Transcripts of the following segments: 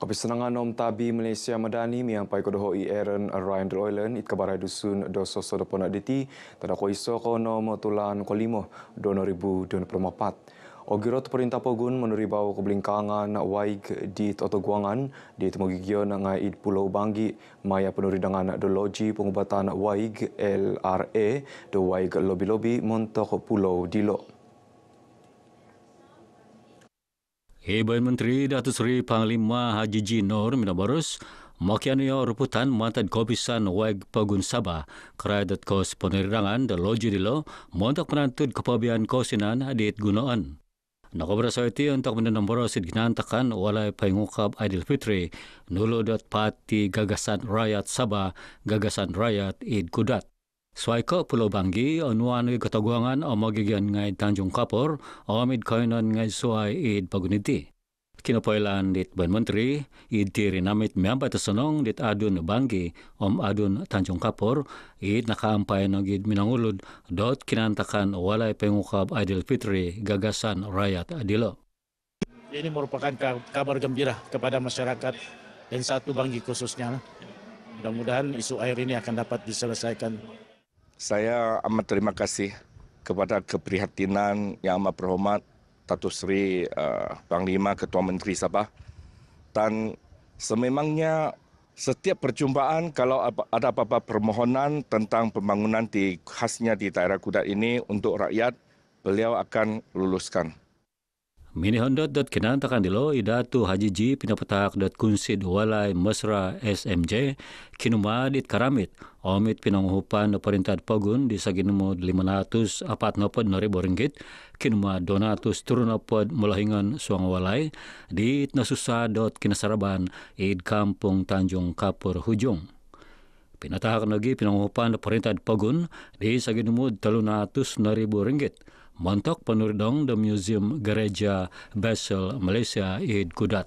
Kopi senangan Om Tabi Malaysia Madani miang pai kodoh i Aaron Ryan Royland it kabarai dusun do soso do pona diti tada ko iso ko no motulan ko limo do no ribu do no promopat Ogiro to perinta pogun menuribaw ko blingkangan waig di totoguangan di temugigyo na nga id pulau banggi maya penuridangan do loji pengubatan waig LRA e, do waig lobby-lobby montok pulau dilo. Iban Menteri Datuk Seri Panglima Haji Jinor Minabarus makian ia reputan mantan kobisan Weg Pagun Sabah kerajaan kos penerangan dan loji di lo montak penantut kepabian kosinan adit gunaan. Nakobra sa iti untuk menenang borosid ginantakan walai pengukap Adil Fitri nulodat pati gagasan rakyat Sabah gagasan rakyat id kudat. Suai ke Pulau Bangi, onuan i ketoguangan o magigyan ngay Tanjung kapur, o amid kainan ngai suai id paguniti. Kinapailan dit ban mentri, id tiri namit miyamba tasanong dit adun Banggi o adun Tanjung kapur, id nakaampay ng minangulud minangulod dot kinantakan walai pengukab adil Fitri gagasan rakyat Adilo. Ini merupakan kabar gembira kepada masyarakat dan satu Bangi khususnya. Mudah-mudahan isu air ini akan dapat diselesaikan saya amat terima kasih kepada keprihatinan yang amat berhormat Tatu Seri eh, Panglima Ketua Menteri Sabah dan sememangnya setiap perjumpaan kalau ada apa-apa permohonan tentang pembangunan di khasnya di daerah Kudat ini untuk rakyat beliau akan luluskan minihondot.kinan takandilo idatu haji ji pinapatak dot kunsid walai mesra SMJ kinumad it karamit omit pinanguhupan na parintad pagun di sa ginumo 540 noribo ringgit kinuma donatus turun apod mulahingan suang walay di itnasusadot kinasaraban id kampung Tanjung Kapur Hujung. Pinatahak nagi pinanguhupan na parintad pagun di sa ginumo 300 noribo ringgit. ringgit mantok penurdong the Museum Gereja Basel Malaysia Eid Kudat.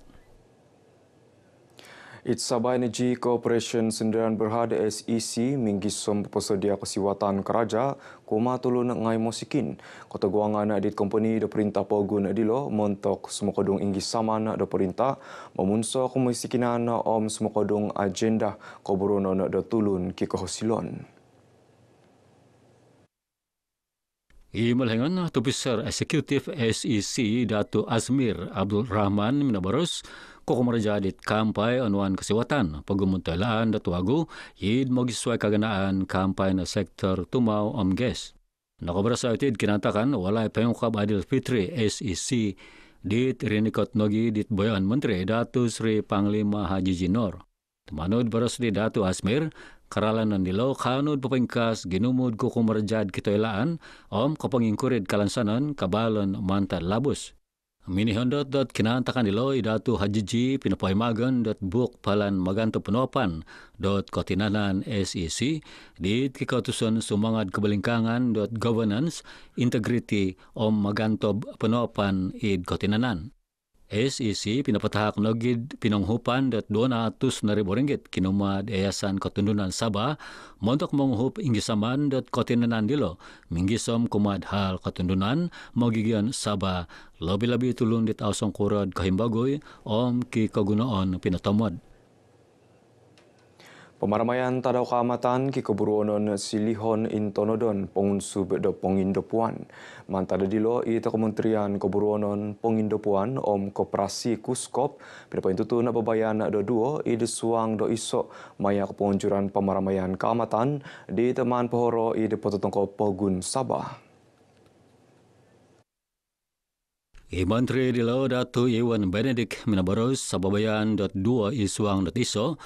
It Sabah Energy Cooperation Sendirian Berhad SEC minggi som pesedia kesiwatan keraja kuma tulun ngai mosikin. Kota guangan adit company de perintah pogun adilo montok semukodung inggi nak de perintah memunso kemosikinan om semua kodong agenda koburono de tulun kikohosilon. silon. Imalingan tu besar eksekutif SEC Dato Azmir Abdul Rahman Minabarus ko kumarajadit kampai anuan kesiwatan pagumuntalaan Dato Agu yid magiswai kaganaan kampai na sektor tumau omges. Nakabara sa itid kinatakan walai pengukab Adil Fitri SEC dit rinikot nogi dit boyan menteri Dato Sri Panglima Haji Jinor. Tumanod para sa dato Asmir, karalan ng nilaw kanod papingkas ginumod ko kumarjad kito ilaan om kapangingkurid kalansanan kabalon manta labus. Minihondot dot kinanta ka nilaw idato hajiji pinapahimagan dot buk palan maganto punopan dot kotinanan SEC dit kikotuson sumangad kabalingkangan dot governance integrity om maganto punopan id kotinanan. SEC pinapatahak na gid pinanghupan dat do na atus na riboringgit kinuma dayasan katundunan Sabah montok monghup inggisaman dat kotinenan dilo minggisom kumadhal katundunan magigyan Sabah labi-labi tulun dit ausong kurad kahimbagoy om ki kagunaon pinatamad. Pemaramaian Tadau Kaamatan Kikoburuonon Silihon Intonodon Pongsub do Pongindopuan. Mantada dilo itu Kementerian Koburuonon Pengindopuan Om Koperasi Kuskop pada itu tu nak babayan do duo ide suang do isok maya kepunjuran pemaramaian Kaamatan di teman pohoro ide pototongko Pogun Sabah. Menteri di Laut Datu Iwan Benedik Minabaros Sababayan dot dua isuang dot iso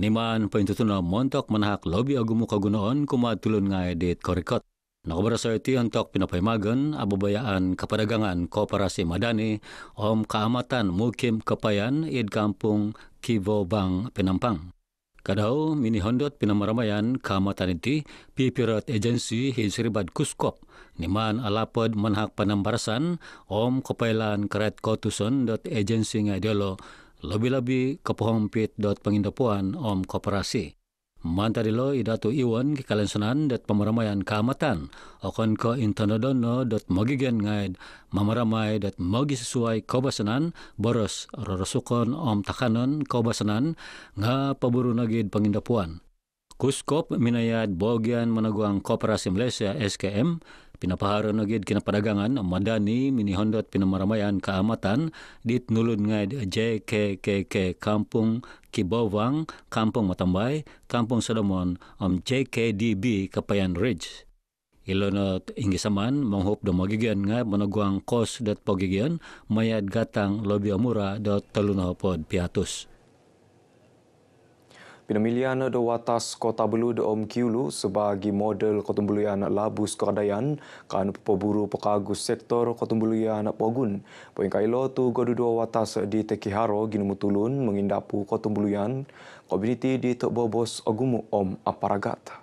niman pintutuna montok menahak lobby agumu kagunaan kumatulun ngay dit korikot. Nak Nakabara sa iti antok pinapaymagan ababayaan kapadagangan kooperasi madani om kaamatan mukim kepayan id kampung Kivobang Penampang. Kadau mini hondot pinamaramayan kamatan iti pipirat agency hinsiribad kuskop niman alapod manhak panambarasan om kapailan karet kotuson dot agency nga lebih-lebih labi kapuhampit dot pangindapuan om koperasi. Mantarilo idato iwan ki kalensanan dat pamaramayan kaamatan okon ko intonodon no dat magigyan ngayad mamaramay dat magisisuway kobasanan boros rorosukon om takanon kobasanan nga paburu nagid pangindapuan. Kuskop minayad bogyan managuang kooperasi Malaysia SKM Pinapaharon na gid kinapadagangan ang madani minihondot pinamaramayan kaamatan dit nulod nga JKKK Kampung Kibawang, Kampung Matambay, Kampung Solomon, ang JKDB Kapayan Ridge. Ilo na ingisaman, manghop do magigyan nga managwang kos dat pagigyan, mayad gatang lobi amura dat talunahapod piatos. Pinamilian do watas kota Belu do Om Kiulu sebagai model ketumbulian labu skordayan kan peburu pekagus sektor ketumbulian pogun. Poin kailo tu godu do watas di Tekiharo ginumutulun mengindapu ketumbulian komuniti di Tok Bobos Ogumu Om Aparagata.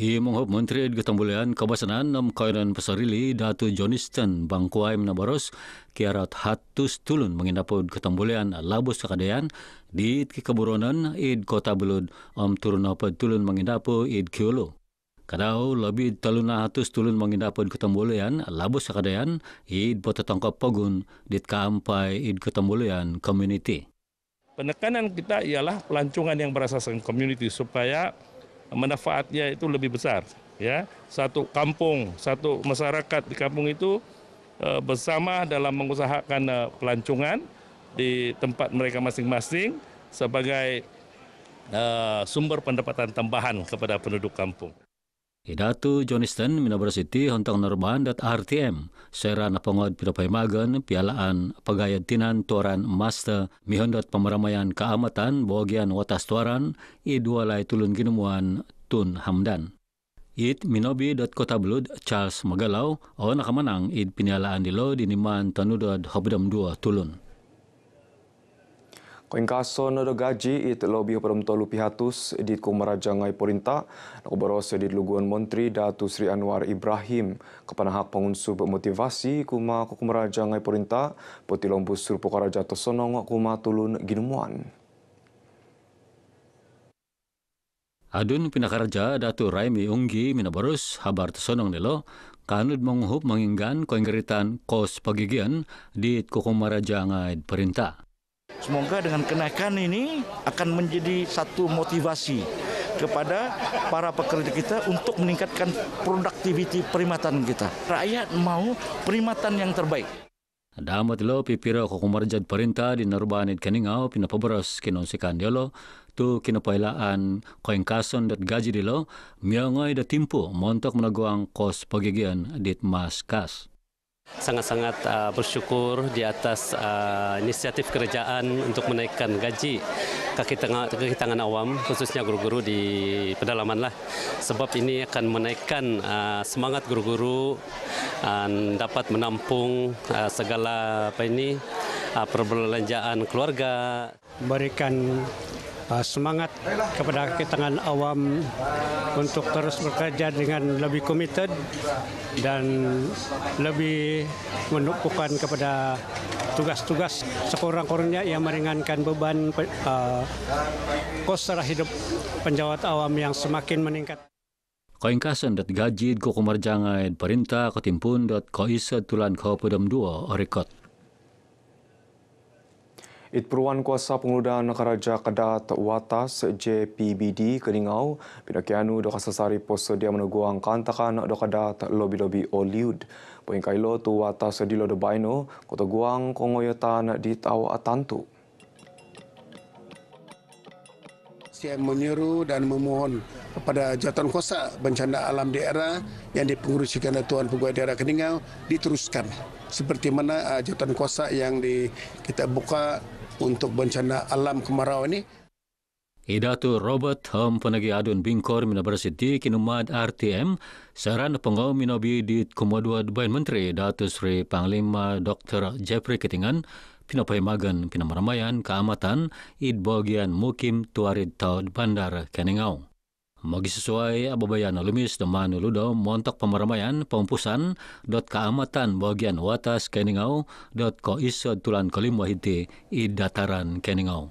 Imongop Menteri Ed Getambulian Kabasanan Nam Kairan Pasarili Datu Johniston Bangkuai Menabaros Kiarat Hatus Tulun Mengindapud Getambulian Labus Kakadayan Di Kikaburonan Ed Kota Belud Om Turunapad Tulun Mengindapu Ed Kiolo Kadau lebih teluna hatus tulun mengindapun ketembulian labus sekadaian id bota tangkap pagun dit kampai id ketembulian community. Penekanan kita ialah pelancongan yang berasaskan community supaya manfaatnya itu lebih besar ya satu kampung satu masyarakat di kampung itu eh, bersama dalam mengusahakan eh, pelancongan di tempat mereka masing-masing sebagai eh, sumber pendapatan tambahan kepada penduduk kampung Ida tu Johniston University hontang norban dat RTM sera na pangod pirapaymagan pialaan pagayad tinan tuaran master mihon dat pamaramayan kaamatan bogian watas tuaran i dualay tulun ginumuan tun hamdan. It minobi dat kota blood Charles Magalaw o nakamanang id pinialaan nilo diniman tanudod habdam dua tulun. Ko in kaso na do gaji it lo biho tolu pihatus di ko maraja ngai porinta na ko di luguan menteri datu Sri Anwar Ibrahim kepada hak pangunsu motivasi kuma ko ko maraja ngai porinta poti lombus sur po karaja to sonong kuma tulun ginumuan. Adun pinakaraja datu Raimi Unggi minabarus habar tesonong nilo kanud menghub menginggan koingeritan kos pagigian di kukumaraja ngaid perintah. Semoga dengan kenaikan ini akan menjadi satu motivasi kepada para pekerja kita untuk meningkatkan produktiviti perimatan kita. Rakyat mau perimatan yang terbaik. Damat lo pipira ko kumarjad perintah di narubanit kaningaw pinapabaros kinonsikan dia lo tu kinapailaan ko yung kason dat gaji dilo miyangoy dat timpo montok managuang kos pagigian dit mas kas sangat-sangat uh, bersyukur di atas uh, inisiatif kerajaan untuk menaikkan gaji kaki tangan kaki tangan awam khususnya guru-guru di pedalaman lah sebab ini akan menaikkan uh, semangat guru-guru uh, dapat menampung uh, segala apa ini Ah, perbelanjaan keluarga. Berikan ah, semangat kepada ketangan awam untuk terus bekerja dengan lebih komited dan lebih menumpukan kepada tugas-tugas sekurang-kurangnya yang meringankan beban uh, ah, kos hidup penjawat awam yang semakin meningkat. Koingkasan dat gajid ko Perintah. Ketimpun. parinta katimpun dat ko isa tulan ko pudam duo rekod. Itperuan Kuasa Pengurudan keraja Kedat Watas JPBD Keningau Pinakianu Doka Sesari Poso Dia Meneguang Kantakan Doka Dat Lobi Lobi Oliud Poin Kailo Tu Watas di lodo Baino Kota Guang Kongoyotan Di Tau Atantu Saya menyeru dan memohon kepada jawatan kuasa bencana alam daerah yang dipengurusikan oleh Tuan Pegawai Daerah Keningau diteruskan seperti mana uh, jawatan kuasa yang di, kita buka untuk bencana alam kemarau ini. Idatu Robert Tom Penagi Adun Bingkor Mina Bersidik Inumad RTM Saran Pengau Minobi di Kumadua Dubai Menteri Datu Sri Panglima Dr. Jeffrey Ketingan Pinapai Magan Pinamaramayan Keamatan Id Mukim Tuarid Taud Bandar Keningau. Magisesuai ababayan alumis na manuludo, montok pamaramayan, pampusan, dot kaamatan bagian watas keningaw, dot ko isod tulan kalim wahiti i dataran keningaw.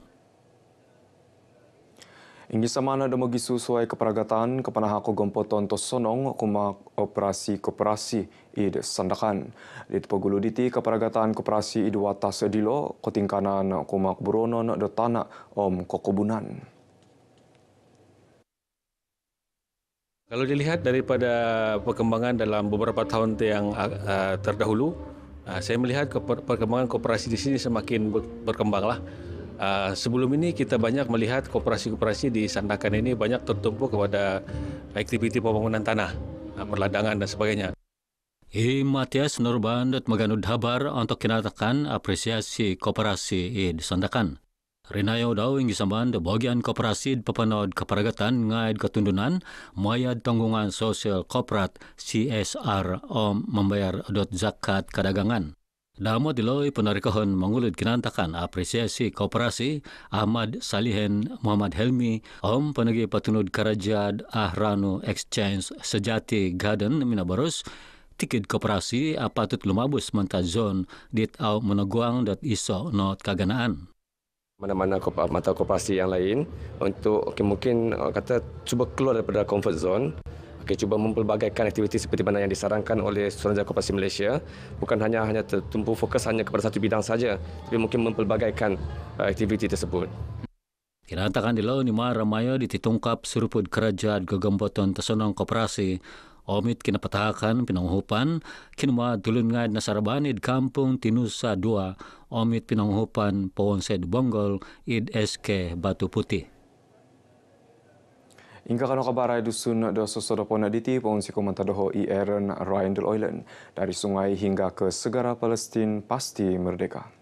Ingi sama na dumagi susuai keperagatan kepanahako gompoton to sonong kuma operasi koperasi id sandakan. Dit paguluditi keperagatan koperasi id watas edilo kutingkanan kuma buronon do tanah om kokobunan. Kalau dilihat daripada perkembangan dalam beberapa tahun yang ah, ah, terdahulu, ah, saya melihat perkembangan kooperasi di sini semakin berkembanglah. Uh, sebelum ini kita banyak melihat kooperasi-kooperasi di Sandakan ini banyak tertumpu kepada aktiviti pembangunan tanah, perladangan dan sebagainya. I Matias Nurban Maganud Habar untuk kinatakan apresiasi kooperasi di Sandakan. Rinayo daw ing isaman da bagian koperasi da papanod kaparagatan ngayad katundunan tanggungan sosial koperat CSR Om membayar dot zakat kadagangan. Damo diloy penarikahan mengulit kinantakan apresiasi koperasi Ahmad Salihen Muhammad Helmi om penagi patunod karajad Ahranu Exchange Sejati Garden Minabaros tiket koperasi apatut lumabus mentah zon dit au meneguang dot iso not kaganaan mana-mana mata koperasi yang lain untuk okay, mungkin uh, kata cuba keluar daripada comfort zone Okay, cuba mempelbagaikan aktiviti seperti mana yang disarankan oleh Suruhanjaya Koperasi Malaysia bukan hanya hanya tertumpu fokus hanya kepada satu bidang saja tapi mungkin mempelbagaikan eh, aktiviti tersebut Kinatakan di lao ni Mara Mayo dititungkap surupod kerajaan gagambotan tasonong koperasi omit kinapatahakan pinanguhupan kinuma dulun ngad nasarabanid kampung Tinusa 2 omit pinanguhupan Pawonsed Bonggol id SK Batu Putih. Ingka kano kabarai dusun do sosodo pona diti pon si komentadoho i Aaron Ryan Island dari sungai hingga ke segara Palestin pasti merdeka.